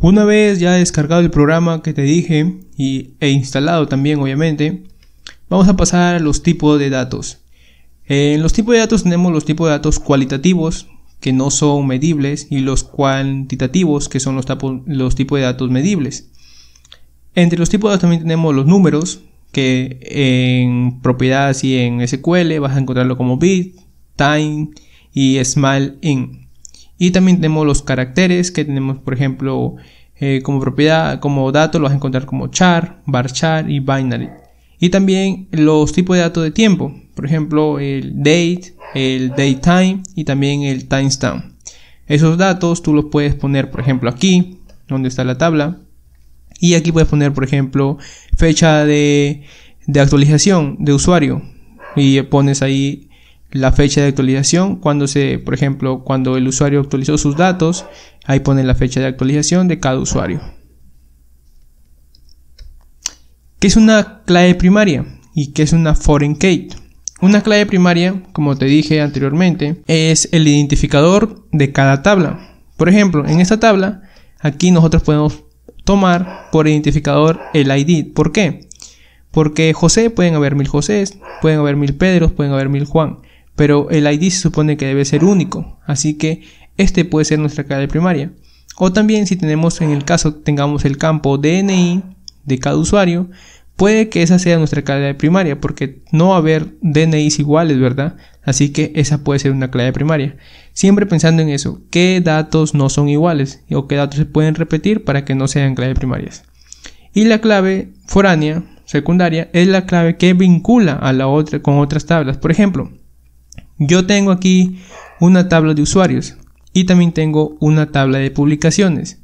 Una vez ya descargado el programa que te dije y, e instalado también obviamente, vamos a pasar a los tipos de datos. En eh, los tipos de datos tenemos los tipos de datos cualitativos que no son medibles y los cuantitativos que son los, tipos de datos medibles. Entre los tipos de datos también tenemos los números que en propiedades y en SQL vas a encontrarlo como bit, time y smile in. Y también tenemos los caracteres que tenemos, por ejemplo, eh, como propiedad, como dato, lo vas a encontrar como char, varchar y binary. Y también los tipos de datos de tiempo, por ejemplo, el date, el datetime y también el timestamp. Esos datos tú los puedes poner, por ejemplo, aquí, donde está la tabla. Y aquí puedes poner, por ejemplo, fecha de, de actualización de usuario. Y pones ahí la fecha de actualización, cuando se, por ejemplo, cuando el usuario actualizó sus datos, ahí pone la fecha de actualización de cada usuario. ¿Qué es una clave primaria? ¿Y qué es una foreign key? Una clave primaria, como te dije anteriormente, es el identificador de cada tabla. Por ejemplo, en esta tabla, aquí nosotros podemos tomar por identificador el ID. ¿Por qué? Porque José pueden haber mil Josés, pueden haber mil Pedros, pueden haber mil Juan pero el ID se supone que debe ser único, así que este puede ser nuestra clave primaria. O también si tenemos en el caso tengamos el campo DNI de cada usuario, puede que esa sea nuestra clave primaria porque no va a haber DNIs iguales, ¿verdad? Así que esa puede ser una clave primaria. Siempre pensando en eso, qué datos no son iguales o qué datos se pueden repetir para que no sean clave primarias. Y la clave foránea secundaria es la clave que vincula a la otra con otras tablas. Por ejemplo, yo tengo aquí una tabla de usuarios y también tengo una tabla de publicaciones.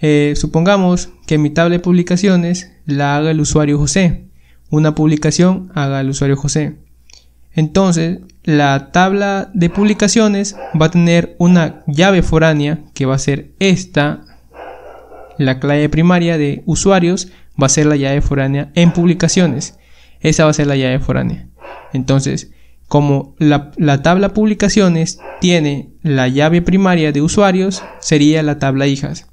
Eh, supongamos que mi tabla de publicaciones la haga el usuario José. Una publicación haga el usuario José. Entonces, la tabla de publicaciones va a tener una llave foránea que va a ser esta. La clave primaria de usuarios va a ser la llave foránea en publicaciones. Esa va a ser la llave foránea. Entonces, como la, tabla publicaciones tiene la llave primaria de usuarios, sería la tabla hijas.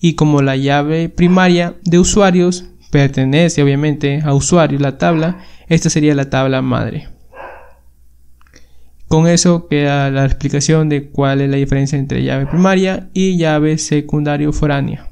Y como la llave primaria de usuarios pertenece obviamente a usuarios la tabla, esta sería la tabla madre. Con eso queda la explicación de cuál es la diferencia entre llave primaria y llave secundaria foránea.